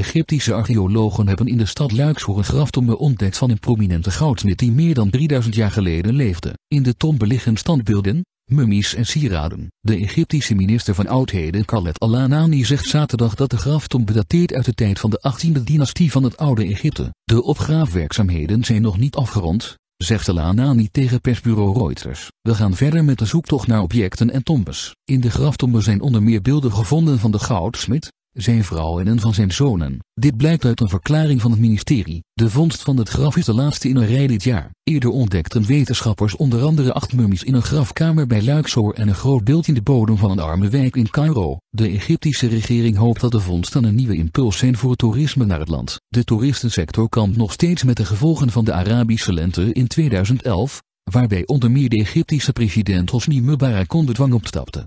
Egyptische archeologen hebben in de stad Luxor graftombe ontdekt van een prominente goudsmid die meer dan 3000 jaar geleden leefde. In de tombe liggen standbeelden, mummies en sieraden. De Egyptische minister van Oudheden Khaled Al-Anani zegt zaterdag dat de graftombe dateert uit de tijd van de 18e dynastie van het oude Egypte. De opgraafwerkzaamheden zijn nog niet afgerond, zegt Al-Anani tegen persbureau Reuters. We gaan verder met de zoektocht naar objecten en tombes. In de graftombe zijn onder meer beelden gevonden van de goudsmid, zijn vrouw en een van zijn zonen. Dit blijkt uit een verklaring van het ministerie. De vondst van het graf is de laatste in een rij dit jaar. Eerder ontdekten wetenschappers onder andere acht mummies in een grafkamer bij Luxor en een groot beeld in de bodem van een arme wijk in Cairo. De Egyptische regering hoopt dat de vondsten een nieuwe impuls zijn voor het toerisme naar het land. De toeristensector kampt nog steeds met de gevolgen van de Arabische lente in 2011, waarbij onder meer de Egyptische president Hosni Mubarak onder dwang opstapte.